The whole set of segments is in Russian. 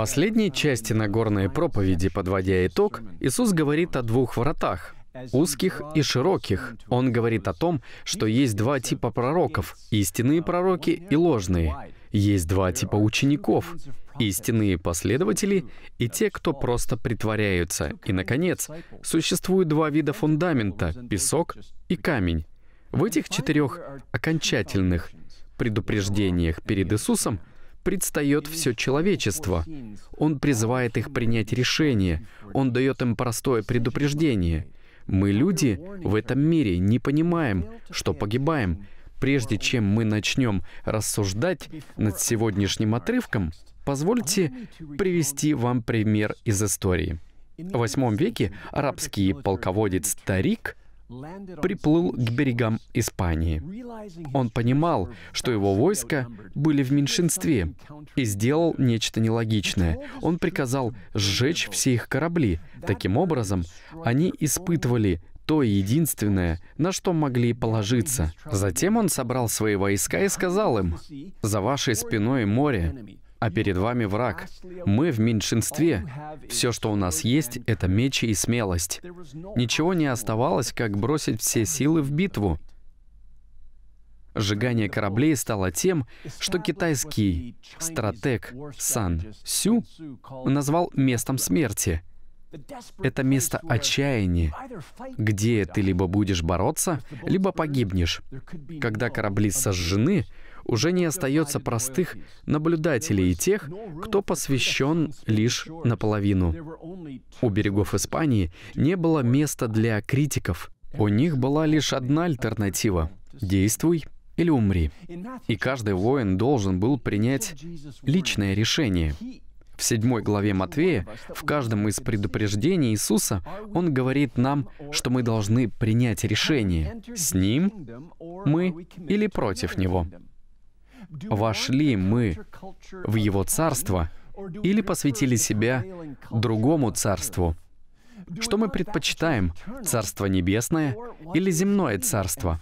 последней части Нагорной проповеди, подводя итог, Иисус говорит о двух вратах — узких и широких. Он говорит о том, что есть два типа пророков — истинные пророки и ложные. Есть два типа учеников — истинные последователи и те, кто просто притворяются. И, наконец, существует два вида фундамента — песок и камень. В этих четырех окончательных предупреждениях перед Иисусом предстает все человечество. Он призывает их принять решение. Он дает им простое предупреждение. Мы, люди, в этом мире не понимаем, что погибаем. Прежде чем мы начнем рассуждать над сегодняшним отрывком, позвольте привести вам пример из истории. В восьмом веке арабский полководец Тарик приплыл к берегам Испании. Он понимал, что его войска были в меньшинстве, и сделал нечто нелогичное. Он приказал сжечь все их корабли. Таким образом, они испытывали то единственное, на что могли положиться. Затем он собрал свои войска и сказал им, «За вашей спиной море, а перед вами враг. Мы в меньшинстве. Все, что у нас есть, это мечи и смелость. Ничего не оставалось, как бросить все силы в битву. Сжигание кораблей стало тем, что китайский стратег Сан Сю назвал местом смерти. Это место отчаяния, где ты либо будешь бороться, либо погибнешь. Когда корабли сожжены, уже не остается простых наблюдателей и тех, кто посвящен лишь наполовину. У берегов Испании не было места для критиков. У них была лишь одна альтернатива — действуй или умри. И каждый воин должен был принять личное решение. В 7 главе Матвея, в каждом из предупреждений Иисуса, Он говорит нам, что мы должны принять решение, с Ним мы или против Него вошли мы в Его Царство или посвятили себя другому Царству? Что мы предпочитаем, Царство Небесное или земное Царство,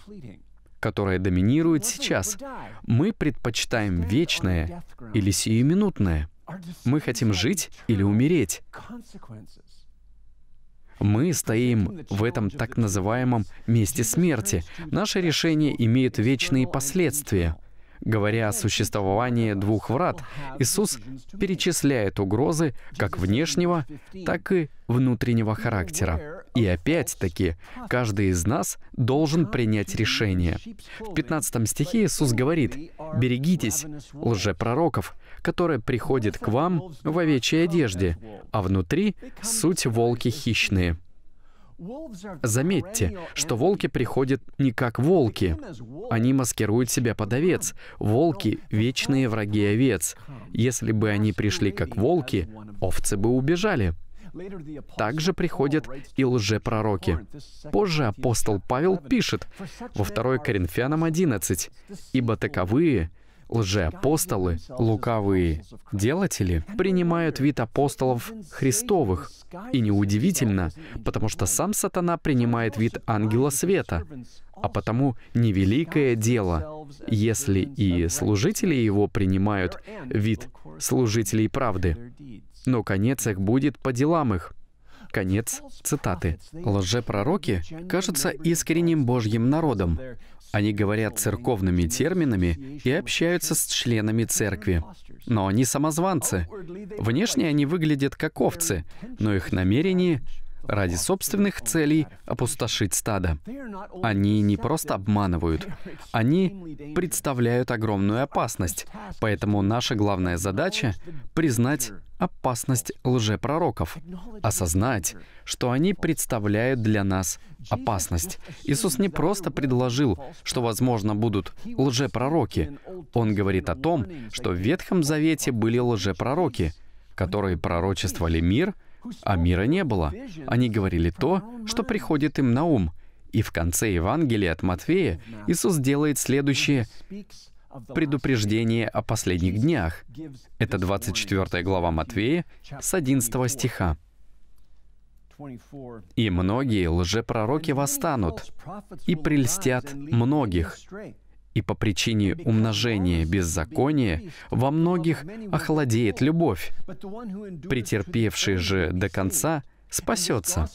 которое доминирует сейчас? Мы предпочитаем вечное или сиюминутное? Мы хотим жить или умереть? Мы стоим в этом так называемом месте смерти. Наши решения имеют вечные последствия — Говоря о существовании двух врат, Иисус перечисляет угрозы как внешнего, так и внутреннего характера. И опять-таки, каждый из нас должен принять решение. В 15 стихе Иисус говорит, «Берегитесь лжепророков, которые приходят к вам в овечьей одежде, а внутри — суть волки хищные». Заметьте, что волки приходят не как волки. Они маскируют себя под овец. Волки — вечные враги овец. Если бы они пришли как волки, овцы бы убежали. Также приходят и лжепророки. Позже апостол Павел пишет во 2 Коринфянам 11, «Ибо таковые лжеапостолы, лукавые делатели принимают вид апостолов Христовых. И неудивительно, потому что сам сатана принимает вид ангела света, а потому невеликое дело, если и служители его принимают вид служителей правды. Но конец их будет по делам их. Конец цитаты. Лжепророки кажутся искренним Божьим народом, они говорят церковными терминами и общаются с членами церкви. Но они самозванцы. Внешне они выглядят как овцы, но их намерения ради собственных целей опустошить стадо. Они не просто обманывают, они представляют огромную опасность. Поэтому наша главная задача — признать опасность лжепророков, осознать, что они представляют для нас опасность. Иисус не просто предложил, что, возможно, будут лжепророки. Он говорит о том, что в Ветхом Завете были лжепророки, которые пророчествовали мир — а мира не было. Они говорили то, что приходит им на ум. И в конце Евангелия от Матфея Иисус делает следующее предупреждение о последних днях. Это 24 глава Матфея с 11 стиха. «И многие лжепророки восстанут и прельстят многих, и по причине умножения беззакония во многих охладеет любовь. Претерпевший же до конца спасется.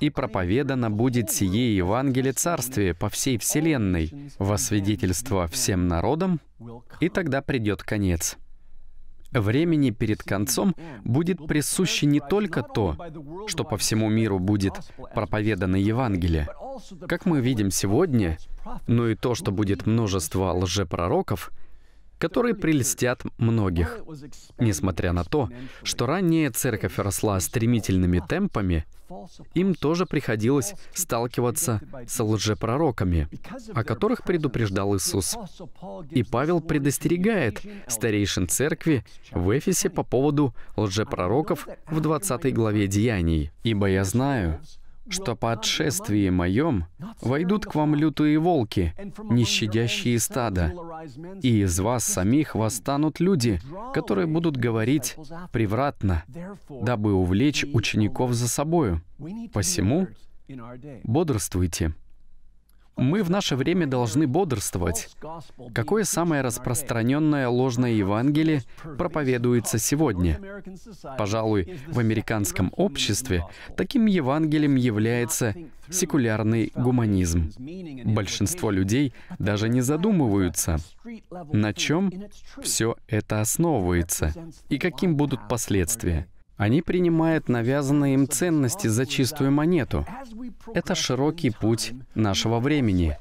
И проповедано будет сие Евангелие Царствия по всей вселенной, во свидетельство всем народам, и тогда придет конец времени перед концом будет присуще не только то, что по всему миру будет проповедано Евангелие, как мы видим сегодня, но и то, что будет множество лжепророков, которые прельстят многих. Несмотря на то, что ранее церковь росла стремительными темпами — им тоже приходилось сталкиваться с лжепророками, о которых предупреждал Иисус. И Павел предостерегает старейшин церкви в Эфесе по поводу лжепророков в 20 главе Деяний. «Ибо я знаю, что по отшествии моем войдут к вам лютые волки, нещадящие стада, и из вас самих восстанут люди, которые будут говорить превратно, дабы увлечь учеников за собою. Посему бодрствуйте». Мы в наше время должны бодрствовать. Какое самое распространенное ложное Евангелие проповедуется сегодня? Пожалуй, в американском обществе таким Евангелием является секулярный гуманизм. Большинство людей даже не задумываются, на чем все это основывается и каким будут последствия. Они принимают навязанные им ценности за чистую монету. Это широкий путь нашего времени.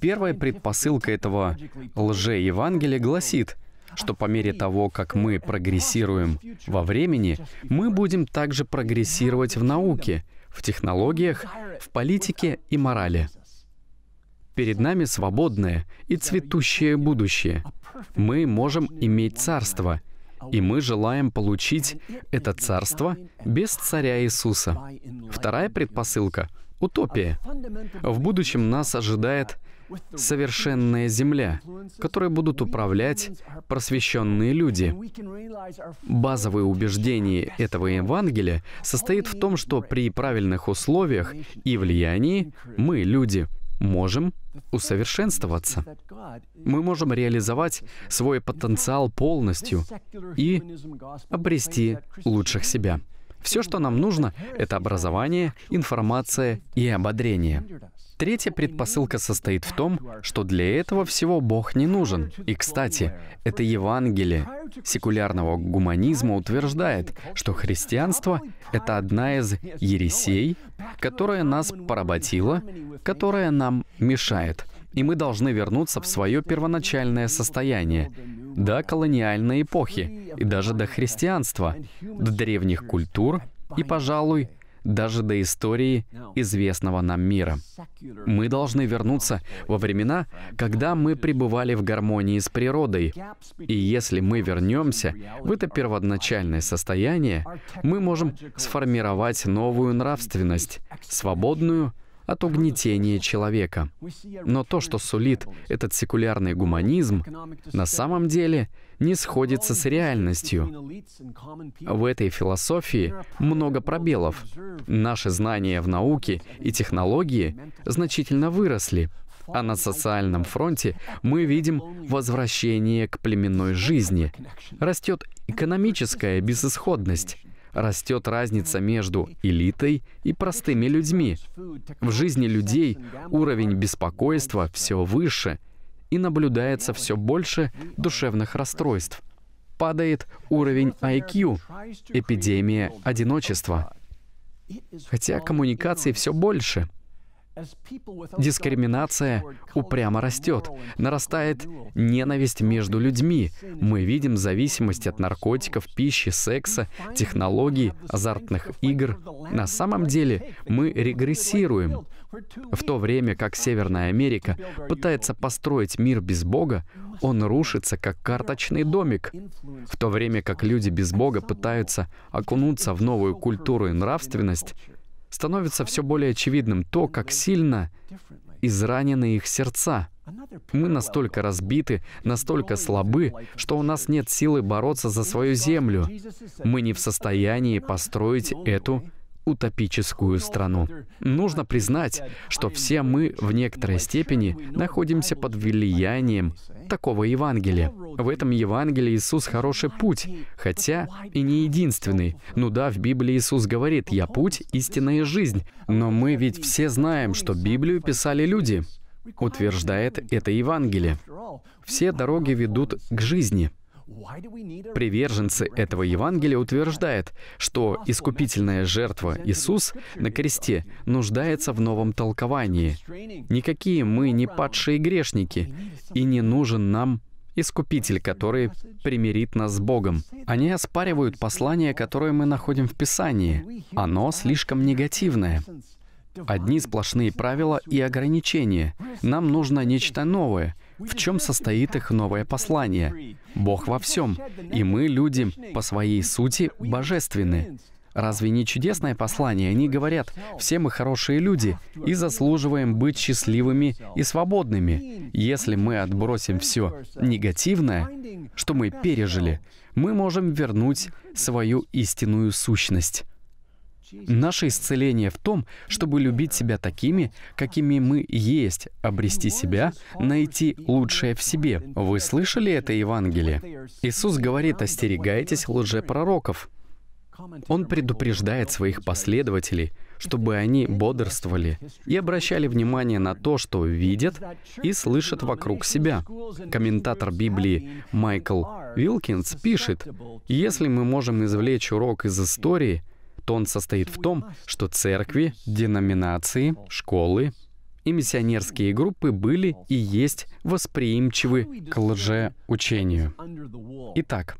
Первая предпосылка этого лже-евангелия гласит, что по мере того, как мы прогрессируем во времени, мы будем также прогрессировать в науке, в технологиях, в политике и морали. Перед нами свободное и цветущее будущее. Мы можем иметь царство — и мы желаем получить это царство без царя Иисуса. Вторая предпосылка — утопия. В будущем нас ожидает совершенная земля, которой будут управлять просвещенные люди. Базовое убеждение этого Евангелия состоит в том, что при правильных условиях и влиянии мы, люди, можем усовершенствоваться. Мы можем реализовать свой потенциал полностью и обрести лучших себя. Все, что нам нужно, это образование, информация и ободрение. Третья предпосылка состоит в том, что для этого всего Бог не нужен. И, кстати, это Евангелие секулярного гуманизма утверждает, что христианство — это одна из ересей, которая нас поработила, которая нам мешает, и мы должны вернуться в свое первоначальное состояние, до колониальной эпохи и даже до христианства, до древних культур и, пожалуй, даже до истории известного нам мира. Мы должны вернуться во времена, когда мы пребывали в гармонии с природой. И если мы вернемся в это первоначальное состояние, мы можем сформировать новую нравственность, свободную от угнетения человека. Но то, что сулит этот секулярный гуманизм, на самом деле не сходится с реальностью. В этой философии много пробелов. Наши знания в науке и технологии значительно выросли, а на социальном фронте мы видим возвращение к племенной жизни. Растет экономическая безысходность растет разница между элитой и простыми людьми. В жизни людей уровень беспокойства все выше, и наблюдается все больше душевных расстройств. Падает уровень IQ, эпидемия одиночества. Хотя коммуникаций все больше — Дискриминация упрямо растет, нарастает ненависть между людьми. Мы видим зависимость от наркотиков, пищи, секса, технологий, азартных игр. На самом деле мы регрессируем. В то время как Северная Америка пытается построить мир без Бога, он рушится, как карточный домик. В то время как люди без Бога пытаются окунуться в новую культуру и нравственность, становится все более очевидным то, как сильно изранены их сердца. Мы настолько разбиты, настолько слабы, что у нас нет силы бороться за свою землю. Мы не в состоянии построить эту утопическую страну. Нужно признать, что все мы в некоторой степени находимся под влиянием такого Евангелия. В этом Евангелии Иисус хороший путь, хотя и не единственный. Ну да, в Библии Иисус говорит «Я путь, истинная жизнь». Но мы ведь все знаем, что Библию писали люди, утверждает это Евангелие. Все дороги ведут к жизни — Приверженцы этого Евангелия утверждают, что искупительная жертва Иисус на кресте нуждается в новом толковании. Никакие мы не падшие грешники, и не нужен нам Искупитель, который примирит нас с Богом. Они оспаривают послание, которое мы находим в Писании. Оно слишком негативное. Одни сплошные правила и ограничения. Нам нужно нечто новое — в чем состоит их новое послание? Бог во всем, и мы, люди, по своей сути, божественны. Разве не чудесное послание? Они говорят, все мы хорошие люди и заслуживаем быть счастливыми и свободными. Если мы отбросим все негативное, что мы пережили, мы можем вернуть свою истинную сущность. Наше исцеление в том, чтобы любить себя такими, какими мы есть, обрести себя, найти лучшее в себе. Вы слышали это Евангелие? Иисус говорит, остерегайтесь лжепророков. Он предупреждает своих последователей, чтобы они бодрствовали и обращали внимание на то, что видят и слышат вокруг себя. Комментатор Библии Майкл Вилкинс пишет, «Если мы можем извлечь урок из истории, то он состоит в том, что церкви, деноминации, школы и миссионерские группы были и есть восприимчивы к лжеучению. Итак,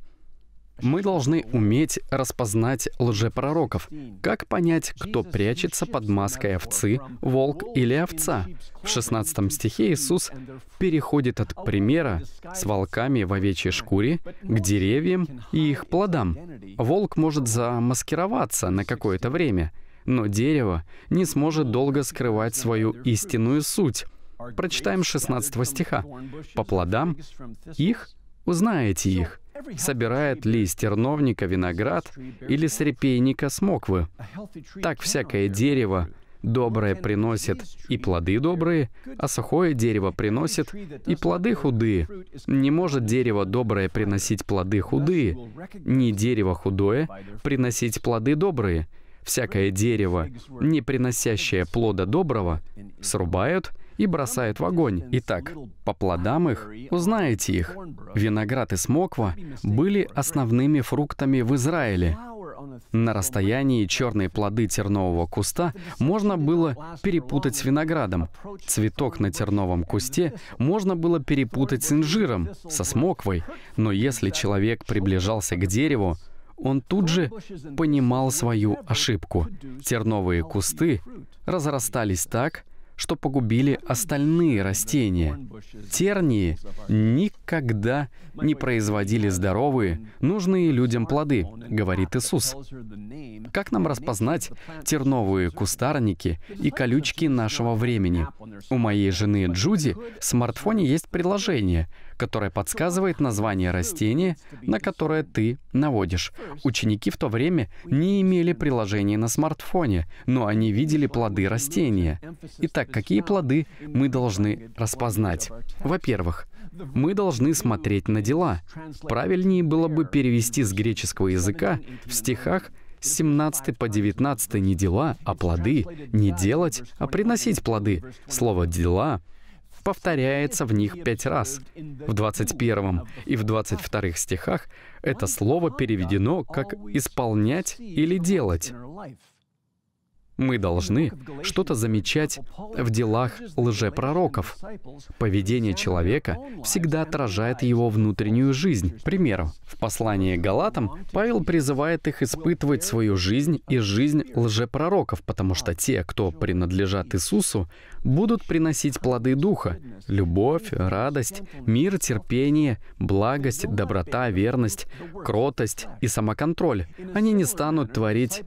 мы должны уметь распознать лжепророков. Как понять, кто прячется под маской овцы, волк или овца? В 16 стихе Иисус переходит от примера с волками в овечьей шкуре к деревьям и их плодам. Волк может замаскироваться на какое-то время, но дерево не сможет долго скрывать свою истинную суть. Прочитаем 16 стиха. «По плодам их узнаете их». Собирает ли из терновника виноград или с репейника смоквы? Так всякое дерево доброе приносит и плоды добрые, а сухое дерево приносит и плоды худые. Не может дерево доброе приносить плоды худые, ни дерево худое приносить плоды добрые. Всякое дерево, не приносящее плода доброго, срубают — и бросают в огонь. Итак, по плодам их узнаете их. Виноград и смоква были основными фруктами в Израиле. На расстоянии черные плоды тернового куста можно было перепутать с виноградом. Цветок на терновом кусте можно было перепутать с инжиром, со смоквой. Но если человек приближался к дереву, он тут же понимал свою ошибку. Терновые кусты разрастались так, что погубили остальные растения. Тернии никогда не производили здоровые, нужные людям плоды, говорит Иисус. Как нам распознать терновые кустарники и колючки нашего времени? У моей жены Джуди в смартфоне есть приложение, которое подсказывает название растения, на которое ты наводишь. Ученики в то время не имели приложений на смартфоне, но они видели плоды растения. Итак, какие плоды мы должны распознать? Во-первых, мы должны смотреть на дела. Правильнее было бы перевести с греческого языка в стихах 17 по 19 не дела, а плоды, не делать, а приносить плоды. Слово «дела» повторяется в них пять раз. В 21 и в 22 стихах это слово переведено как «исполнять» или «делать». Мы должны что-то замечать в делах лжепророков. Поведение человека всегда отражает его внутреннюю жизнь. К примеру, в послании Галатам Павел призывает их испытывать свою жизнь и жизнь лжепророков, потому что те, кто принадлежат Иисусу, будут приносить плоды Духа — любовь, радость, мир, терпение, благость, доброта, верность, кротость и самоконтроль. Они не станут творить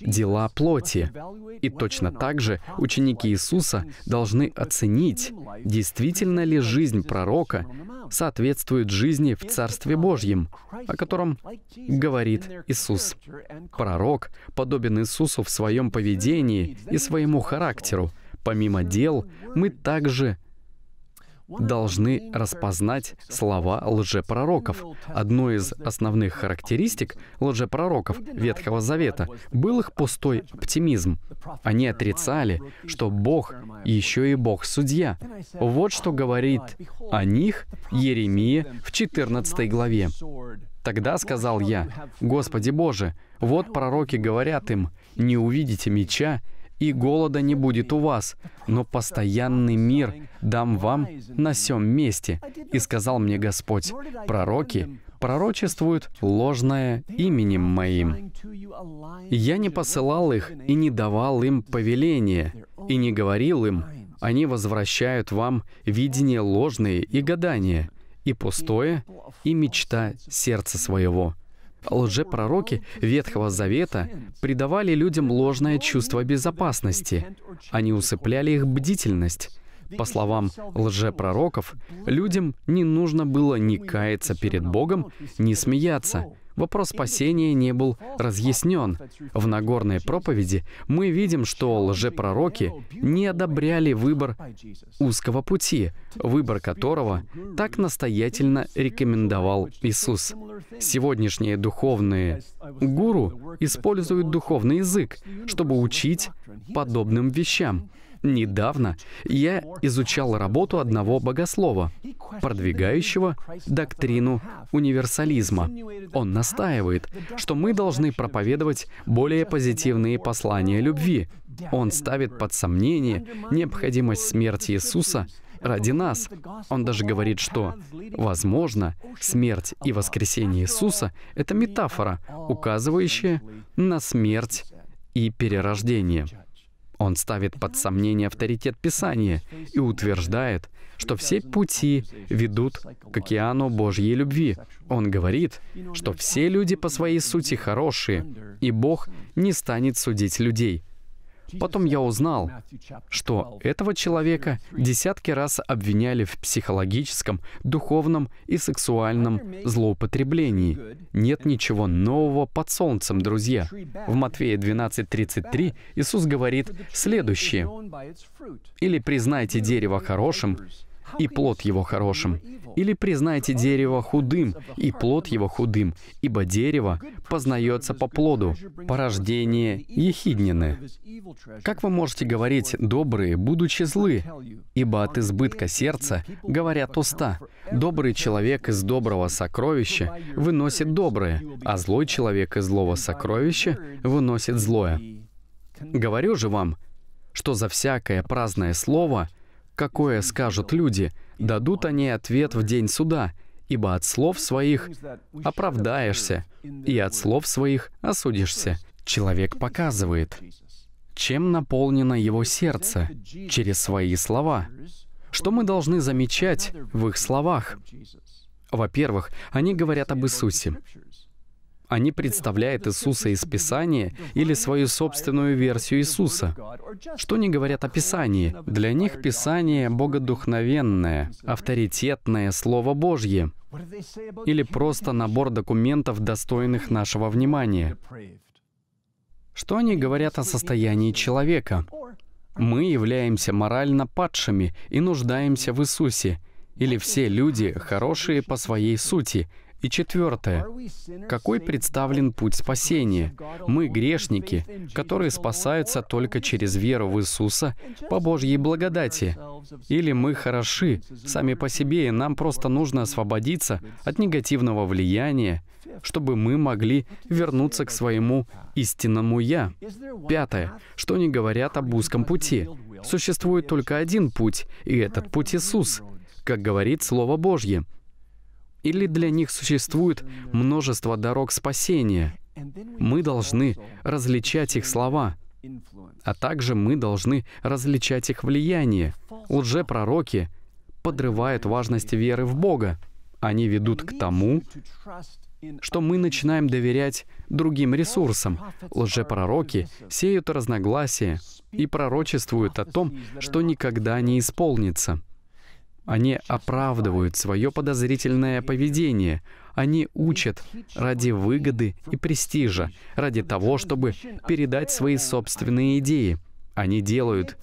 дела плоти. И точно так же ученики Иисуса должны оценить, действительно ли жизнь пророка соответствует жизни в Царстве Божьем, о котором говорит Иисус. Пророк подобен Иисусу в своем поведении и своему характеру, Помимо дел, мы также должны распознать слова лжепророков. Одной из основных характеристик лжепророков Ветхого Завета был их пустой оптимизм. Они отрицали, что Бог еще и Бог-судья. Вот что говорит о них Еремия в 14 главе. Тогда сказал я, «Господи Боже, вот пророки говорят им, не увидите меча, и голода не будет у вас, но постоянный мир дам вам на всем месте. И сказал мне Господь, пророки пророчествуют ложное именем моим. Я не посылал их и не давал им повеления, и не говорил им, они возвращают вам видение ложные и гадания, и пустое, и мечта сердца своего. Лжепророки Ветхого Завета придавали людям ложное чувство безопасности. Они усыпляли их бдительность. По словам лжепророков, людям не нужно было ни каяться перед Богом, ни смеяться, Вопрос спасения не был разъяснен. В Нагорной проповеди мы видим, что лжепророки не одобряли выбор узкого пути, выбор которого так настоятельно рекомендовал Иисус. Сегодняшние духовные гуру используют духовный язык, чтобы учить подобным вещам. Недавно я изучал работу одного богослова продвигающего доктрину универсализма. Он настаивает, что мы должны проповедовать более позитивные послания любви. Он ставит под сомнение необходимость смерти Иисуса ради нас. Он даже говорит, что, возможно, смерть и воскресение Иисуса — это метафора, указывающая на смерть и перерождение. Он ставит под сомнение авторитет Писания и утверждает, что все пути ведут к океану Божьей любви. Он говорит, что все люди по своей сути хорошие, и Бог не станет судить людей. Потом я узнал, что этого человека десятки раз обвиняли в психологическом, духовном и сексуальном злоупотреблении. Нет ничего нового под солнцем, друзья. В Матфея 12.33 Иисус говорит следующее. «Или признайте дерево хорошим, и плод его хорошим. Или признайте дерево худым, и плод его худым, ибо дерево познается по плоду, порождение ехиднины. Как вы можете говорить «добрые, будучи злы», ибо от избытка сердца говорят уста. Добрый человек из доброго сокровища выносит доброе, а злой человек из злого сокровища выносит злое. Говорю же вам, что за всякое праздное слово — какое скажут люди, дадут они ответ в день суда, ибо от слов своих оправдаешься, и от слов своих осудишься. Человек показывает, чем наполнено его сердце через свои слова. Что мы должны замечать в их словах? Во-первых, они говорят об Иисусе. Они а представляют Иисуса из Писания или свою собственную версию Иисуса. Что они говорят о Писании? Для них Писание — богодухновенное, авторитетное Слово Божье или просто набор документов, достойных нашего внимания. Что они говорят о состоянии человека? Мы являемся морально падшими и нуждаемся в Иисусе, или все люди хорошие по своей сути, и четвертое. Какой представлен путь спасения? Мы грешники, которые спасаются только через веру в Иисуса по Божьей благодати. Или мы хороши сами по себе, и нам просто нужно освободиться от негативного влияния, чтобы мы могли вернуться к своему истинному «я». Пятое. Что не говорят об узком пути? Существует только один путь, и этот путь Иисус, как говорит Слово Божье. Или для них существует множество дорог спасения. Мы должны различать их слова, а также мы должны различать их влияние. Лжепророки подрывают важность веры в Бога. Они ведут к тому, что мы начинаем доверять другим ресурсам. Лжепророки сеют разногласия и пророчествуют о том, что никогда не исполнится. Они оправдывают свое подозрительное поведение. Они учат ради выгоды и престижа, ради того, чтобы передать свои собственные идеи. Они делают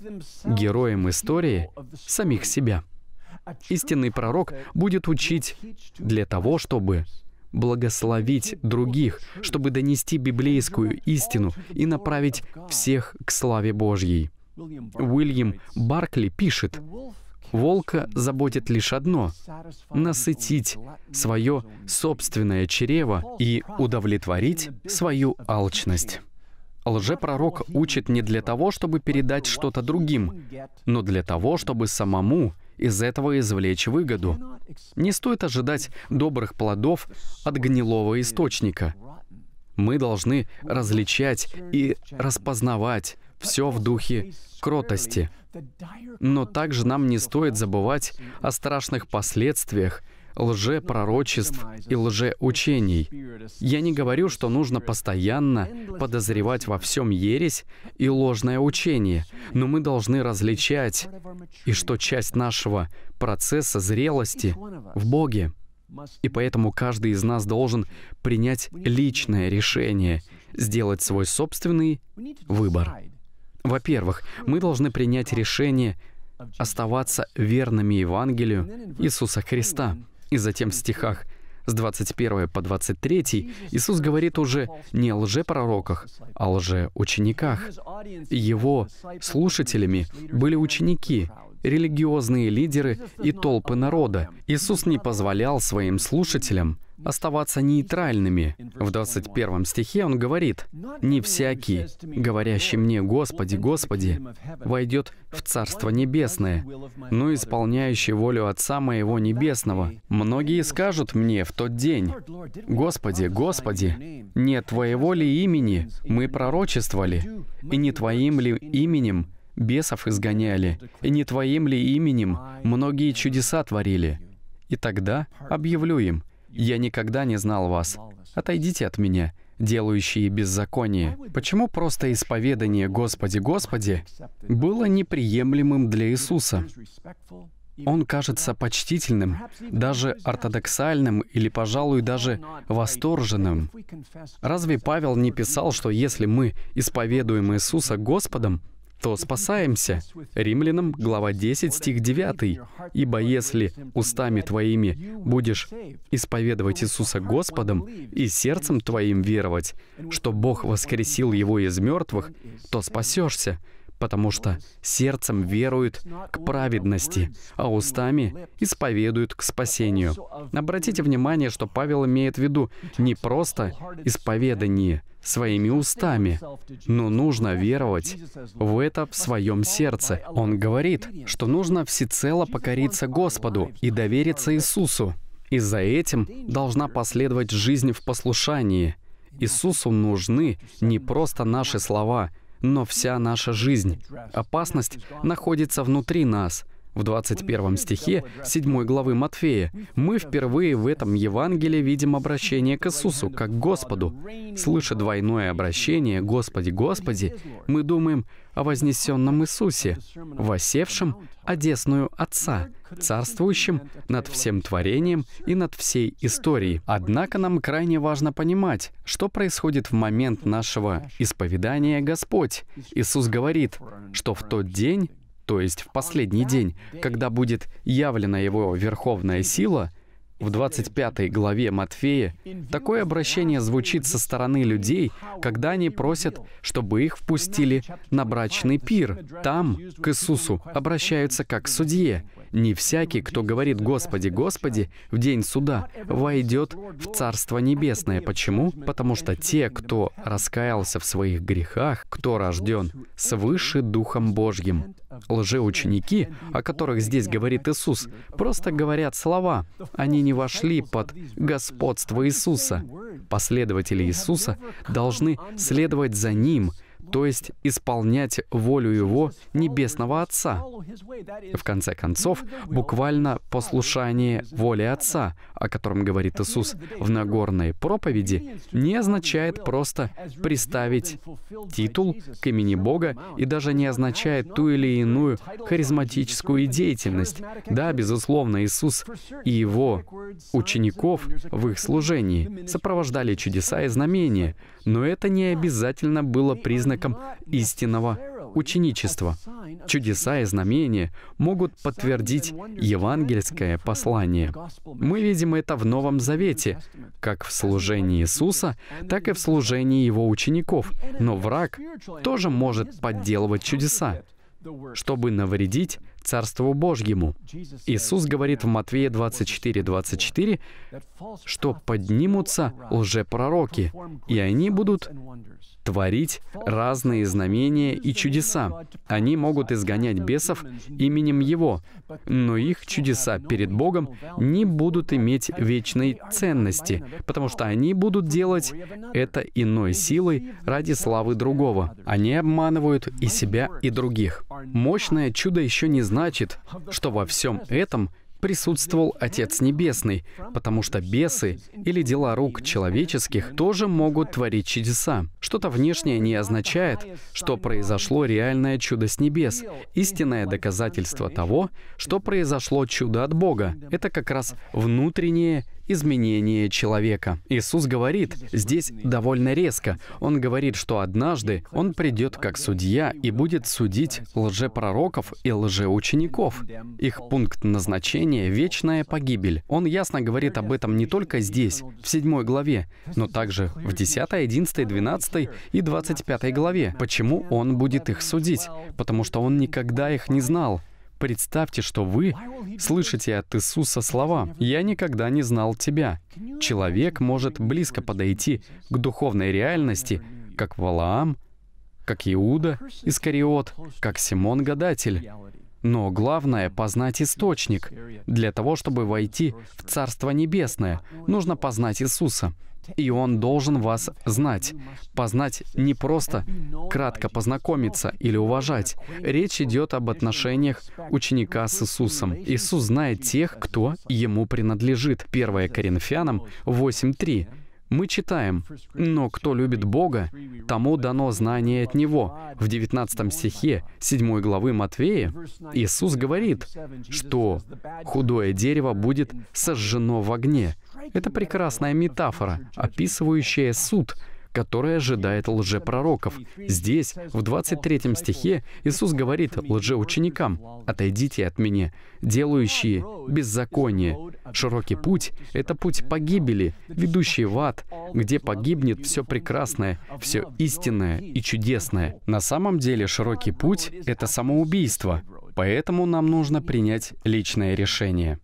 героем истории самих себя. Истинный пророк будет учить для того, чтобы благословить других, чтобы донести библейскую истину и направить всех к славе Божьей. Уильям Баркли пишет, Волка заботит лишь одно — насытить свое собственное чрево и удовлетворить свою алчность. Лжепророк учит не для того, чтобы передать что-то другим, но для того, чтобы самому из этого извлечь выгоду. Не стоит ожидать добрых плодов от гнилого источника. Мы должны различать и распознавать все в духе кротости — но также нам не стоит забывать о страшных последствиях лжепророчеств и лжеучений. Я не говорю, что нужно постоянно подозревать во всем ересь и ложное учение, но мы должны различать, и что часть нашего процесса зрелости в Боге. И поэтому каждый из нас должен принять личное решение, сделать свой собственный выбор. Во-первых, мы должны принять решение оставаться верными Евангелию Иисуса Христа. И затем в стихах с 21 по 23 Иисус говорит уже не о лжепророках, а о лжеучениках. Его слушателями были ученики, религиозные лидеры и толпы народа. Иисус не позволял своим слушателям оставаться нейтральными. В 21 стихе он говорит, «Не всякий, говорящий мне, Господи, Господи, войдет в Царство Небесное, но исполняющий волю Отца Моего Небесного. Многие скажут мне в тот день, «Господи, Господи, не Твоего ли имени мы пророчествовали, и не Твоим ли именем бесов изгоняли, и не Твоим ли именем многие чудеса творили?» И тогда объявлю им, я никогда не знал вас. Отойдите от меня, делающие беззаконие. Почему просто исповедание «Господи, Господи» было неприемлемым для Иисуса? Он кажется почтительным, даже ортодоксальным или, пожалуй, даже восторженным. Разве Павел не писал, что если мы исповедуем Иисуса Господом, то спасаемся. Римлянам, глава 10, стих 9. «Ибо если устами твоими будешь исповедовать Иисуса Господом и сердцем твоим веровать, что Бог воскресил Его из мертвых, то спасешься, потому что сердцем веруют к праведности, а устами исповедуют к спасению. Обратите внимание, что Павел имеет в виду не просто исповедание своими устами, но нужно веровать в это в своем сердце. Он говорит, что нужно всецело покориться Господу и довериться Иисусу. И за этим должна последовать жизнь в послушании. Иисусу нужны не просто наши слова — но вся наша жизнь. Опасность находится внутри нас — в 21 стихе 7 главы Матфея мы впервые в этом Евангелии видим обращение к Иисусу, как к Господу. Слыша двойное обращение «Господи, Господи», мы думаем о вознесенном Иисусе, восевшем одесную Отца, царствующем над всем творением и над всей историей. Однако нам крайне важно понимать, что происходит в момент нашего исповедания Господь. Иисус говорит, что в тот день то есть в последний день, когда будет явлена его верховная сила, в 25 главе Матфея такое обращение звучит со стороны людей, когда они просят, чтобы их впустили на брачный пир. Там к Иисусу обращаются как к судье, не всякий, кто говорит «Господи, Господи» в день суда, войдет в Царство Небесное. Почему? Потому что те, кто раскаялся в своих грехах, кто рожден свыше Духом Божьим. Лжеученики, о которых здесь говорит Иисус, просто говорят слова. Они не вошли под господство Иисуса. Последователи Иисуса должны следовать за Ним — то есть исполнять волю Его Небесного Отца. В конце концов, буквально послушание воли Отца, о котором говорит Иисус в Нагорной проповеди, не означает просто приставить титул к имени Бога и даже не означает ту или иную харизматическую деятельность. Да, безусловно, Иисус и Его учеников в их служении сопровождали чудеса и знамения, но это не обязательно было признаком истинного ученичества. Чудеса и знамения могут подтвердить евангельское послание. Мы видим это в Новом Завете, как в служении Иисуса, так и в служении Его учеников. Но враг тоже может подделывать чудеса, чтобы навредить Царству Божьему. Иисус говорит в Матвея 24, 24, что поднимутся лжепророки, и они будут творить разные знамения и чудеса. Они могут изгонять бесов именем Его, но их чудеса перед Богом не будут иметь вечной ценности, потому что они будут делать это иной силой ради славы другого. Они обманывают и себя, и других. Мощное чудо еще не знает, значит, что во всем этом присутствовал Отец Небесный, потому что бесы или дела рук человеческих тоже могут творить чудеса. Что-то внешнее не означает, что произошло реальное чудо с небес, истинное доказательство того, что произошло чудо от Бога. Это как раз внутреннее изменение человека. Иисус говорит здесь довольно резко. Он говорит, что однажды Он придет как судья и будет судить лжепророков и лжеучеников. Их пункт назначения — вечная погибель. Он ясно говорит об этом не только здесь, в 7 главе, но также в 10, 11, 12 и 25 главе. Почему Он будет их судить? Потому что Он никогда их не знал. Представьте, что вы слышите от Иисуса слова «Я никогда не знал тебя». Человек может близко подойти к духовной реальности, как Валаам, как Иуда, Искариот, как Симон Гадатель. Но главное — познать источник. Для того, чтобы войти в Царство Небесное, нужно познать Иисуса и Он должен вас знать. Познать не просто кратко познакомиться или уважать. Речь идет об отношениях ученика с Иисусом. Иисус знает тех, кто Ему принадлежит. 1 Коринфянам 8.3 мы читаем, «Но кто любит Бога, тому дано знание от Него». В 19 стихе 7 главы Матвея Иисус говорит, что «худое дерево будет сожжено в огне». Это прекрасная метафора, описывающая суд, которое ожидает лжепророков. Здесь, в 23 стихе, Иисус говорит лжеученикам, «Отойдите от меня, делающие беззаконие». Широкий путь — это путь погибели, ведущий в ад, где погибнет все прекрасное, все истинное и чудесное. На самом деле широкий путь — это самоубийство, поэтому нам нужно принять личное решение.